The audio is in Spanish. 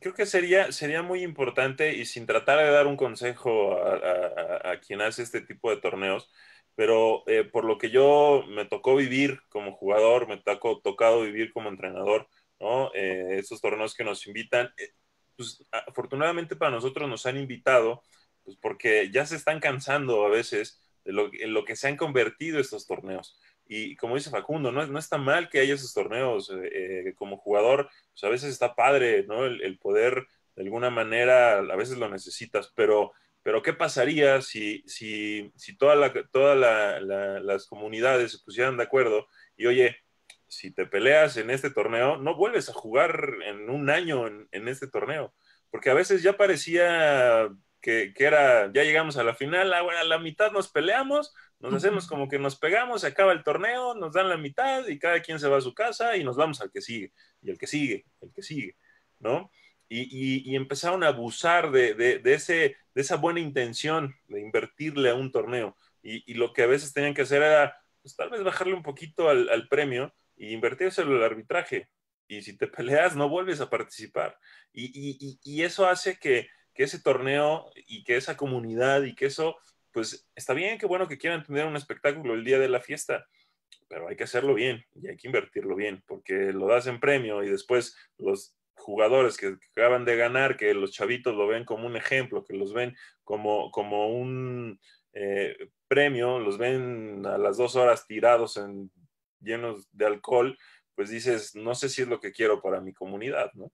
creo que sería, sería muy importante y sin tratar de dar un consejo a, a, quien hace este tipo de torneos, pero eh, por lo que yo me tocó vivir como jugador, me tocó tocado vivir como entrenador, ¿no? Eh, estos torneos que nos invitan, eh, pues afortunadamente para nosotros nos han invitado, pues porque ya se están cansando a veces de en lo que se han convertido estos torneos y como dice Facundo, no, no está mal que haya esos torneos. Eh, eh, como jugador, pues a veces está padre, ¿no? El, poder, de alguna manera, a veces lo necesitas, pero, pero ¿qué pasaría si, si, si todas toda las comunidades se pusieran de acuerdo y, oye, si te peleas en este torneo, no vuelves a jugar en un año en este torneo? Porque a veces ya parecía que, era, ya llegamos a la final, ah, a la, mitad nos peleamos, nos hacemos como que nos pegamos, se acaba el torneo, nos dan la mitad y cada quien se va a su casa y nos vamos al que sigue, y el que sigue, el que sigue, ¿no? Y, empezaron a abusar de, de, ese, de esa buena intención de invertirle a un torneo. Y, lo que a veces tenían que hacer era, pues tal vez bajarle un poquito al, premio y invertírselo al arbitraje. Y si te peleas, no vuelves a participar. y eso hace que, que ese torneo y que esa comunidad y que eso, pues está bien, qué bueno que quieran tener un espectáculo el día de la fiesta, pero hay que hacerlo bien y hay que invertirlo bien, porque lo das en premio y después los jugadores que, acaban de ganar, que los chavitos lo ven como un ejemplo, que los ven como, como un eh, premio, los ven a las dos horas tirados en, llenos de alcohol, pues dices, no sé si es lo que quiero para mi comunidad, ¿no?